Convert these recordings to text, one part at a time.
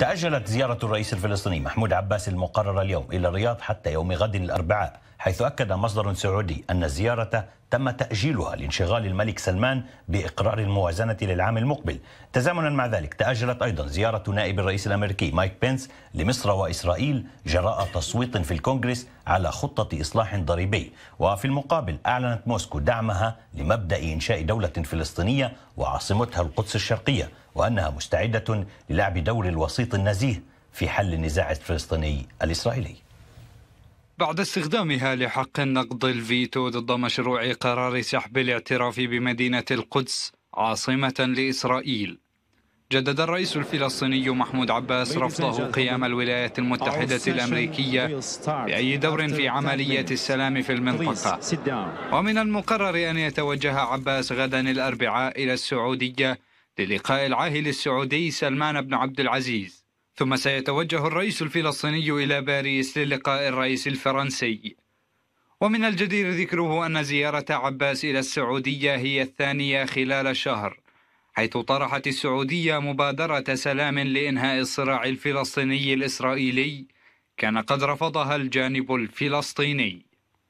تأجلت زيارة الرئيس الفلسطيني محمود عباس المقررة اليوم إلى الرياض حتى يوم غد الأربعاء حيث أكد مصدر سعودي أن الزيارة تم تأجيلها لانشغال الملك سلمان بإقرار الموازنة للعام المقبل تزامنا مع ذلك تأجلت أيضا زيارة نائب الرئيس الأمريكي مايك بينس لمصر وإسرائيل جراء تصويت في الكونغرس على خطة إصلاح ضريبي وفي المقابل أعلنت موسكو دعمها لمبدأ إنشاء دولة فلسطينية وعاصمتها القدس الشرقية وأنها مستعدة للعب دور الوسيط النزيه في حل النزاع الفلسطيني الإسرائيلي بعد استخدامها لحق نقض الفيتو ضد مشروع قرار سحب الاعتراف بمدينة القدس عاصمة لإسرائيل جدد الرئيس الفلسطيني محمود عباس رفضه قيام الولايات المتحدة الأمريكية بأي دور في عملية السلام في المنطقة ومن المقرر أن يتوجه عباس غدا الأربعاء إلى السعودية للقاء العاهل السعودي سلمان بن عبد العزيز ثم سيتوجه الرئيس الفلسطيني إلى باريس للقاء الرئيس الفرنسي ومن الجدير ذكره أن زيارة عباس إلى السعودية هي الثانية خلال الشهر حيث طرحت السعودية مبادرة سلام لإنهاء الصراع الفلسطيني الإسرائيلي كان قد رفضها الجانب الفلسطيني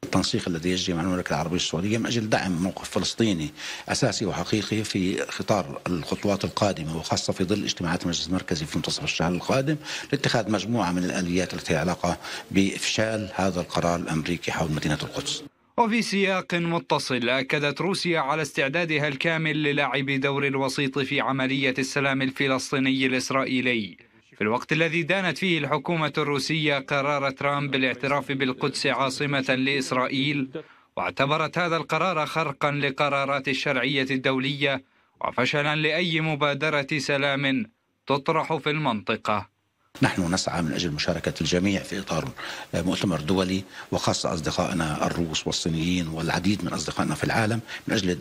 التنسيق الذي يجري مع المملكة العربية السعودية من أجل دعم موقف فلسطيني أساسي وحقيقي في خطار الخطوات القادمة وخاصة في ظل اجتماعات المجلس المركزي في منتصف الشهر القادم لاتخاذ مجموعة من الآليات التي لها علاقة بإفشال هذا القرار الأمريكي حول مدينة القدس وفي سياق متصل أكدت روسيا على استعدادها الكامل للعب دور الوسيط في عملية السلام الفلسطيني الإسرائيلي في الوقت الذي دانت فيه الحكومة الروسية قرار ترامب بالاعتراف بالقدس عاصمة لإسرائيل واعتبرت هذا القرار خرقا لقرارات الشرعية الدولية وفشلا لأي مبادرة سلام تطرح في المنطقة نحن نسعى من أجل مشاركة الجميع في إطار مؤتمر دولي وخاصة أصدقائنا الروس والصينيين والعديد من أصدقائنا في العالم من أجل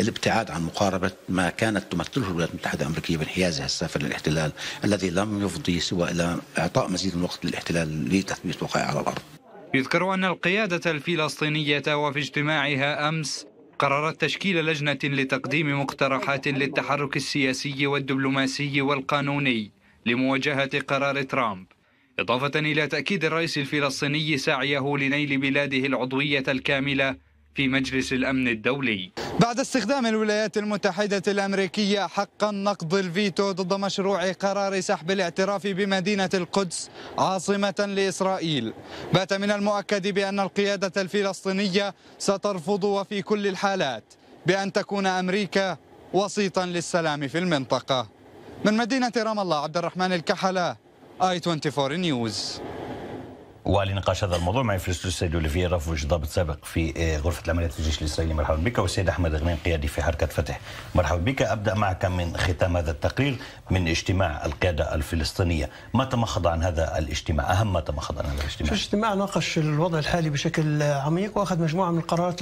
الابتعاد عن مقاربة ما كانت تمثله الولايات المتحدة الأمريكية بانحيازها السافر للاحتلال الذي لم يفضي سوى إلى إعطاء مزيد من وقت للاحتلال لتثبيت وقائع على الأرض يذكر أن القيادة الفلسطينية وفي اجتماعها أمس قررت تشكيل لجنة لتقديم مقترحات للتحرك السياسي والدبلوماسي والقانوني لمواجهة قرار ترامب إضافة إلى تأكيد الرئيس الفلسطيني سعيه لنيل بلاده العضوية الكاملة في مجلس الأمن الدولي بعد استخدام الولايات المتحدة الأمريكية حق نقض الفيتو ضد مشروع قرار سحب الاعتراف بمدينة القدس عاصمة لإسرائيل بات من المؤكد بأن القيادة الفلسطينية سترفض وفي كل الحالات بأن تكون أمريكا وسيطا للسلام في المنطقة من مدينة رام الله عبد الرحمن الكحلة آي 24 نيوز ولنقاش هذا الموضوع معي في الاستوديو السيد اوليفيه رفوج ضابط سابق في غرفه العمليات في الجيش الاسرائيلي مرحبا بك والسيد احمد غنيم قيادي في حركه فتح مرحبا بك ابدا معك من ختام هذا التقرير من اجتماع القياده الفلسطينيه ما تمخض عن هذا الاجتماع اهم ما تمخض عن هذا الاجتماع الاجتماع ناقش الوضع الحالي بشكل عميق واخذ مجموعه من القرارات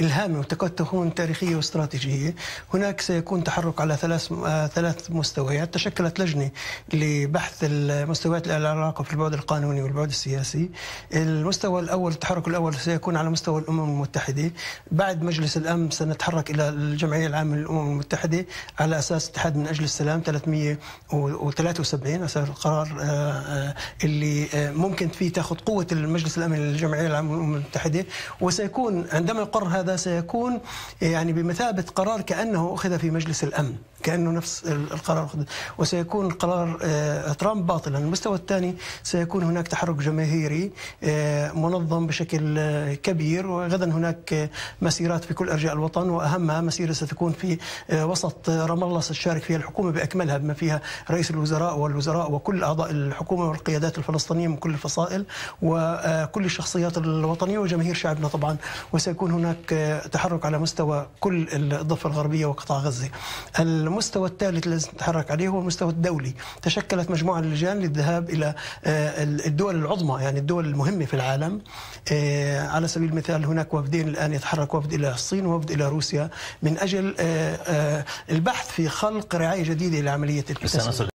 الهامه وتكاد تكون تاريخيه واستراتيجيه هناك سيكون تحرك على ثلاث آه، ثلاث مستويات تشكلت لجنه لبحث المستويات العلاقه في البعد القانوني والبعد السياسي الرئاسي المستوى الأول التحرك الأول سيكون على مستوى الأمم المتحدة بعد مجلس الأمن سنتحرك إلى الجمعية العامة للأمم المتحدة على أساس اتحاد من أجل السلام 373 أساس القرار آه، آه، اللي آه، ممكن فيه تأخذ قوة المجلس الأمن للجمعية العامة للأمم المتحدة وسيكون عندما يقر هذا سيكون يعني بمثابة قرار كأنه أخذ في مجلس الأمن كانه نفس القرار وسيكون قرار آه، ترامب باطلا المستوى الثاني سيكون هناك تحرك جماهيري آه، منظم بشكل آه، كبير وغدا هناك مسيرات في كل ارجاء الوطن واهمها مسيره ستكون في وسط رام الله ستشارك فيها الحكومه باكملها بما فيها رئيس الوزراء والوزراء وكل اعضاء الحكومه والقيادات الفلسطينيه من كل الفصائل وكل الشخصيات الوطنيه وجماهير شعبنا طبعا وسيكون هناك تحرك على مستوى كل الضفه الغربيه وقطاع غزه المستوى الثالث الذي نتحرك عليه هو المستوى الدولي تشكلت مجموعة اللجان للذهاب إلى آه، الدول العظمى يعني الدول المهمة في العالم آه، على سبيل المثال هناك وفدين الآن يتحرك وفد إلى الصين ووفد إلى روسيا من أجل آه، البحث في خلق رعاية جديدة لعملية التسلل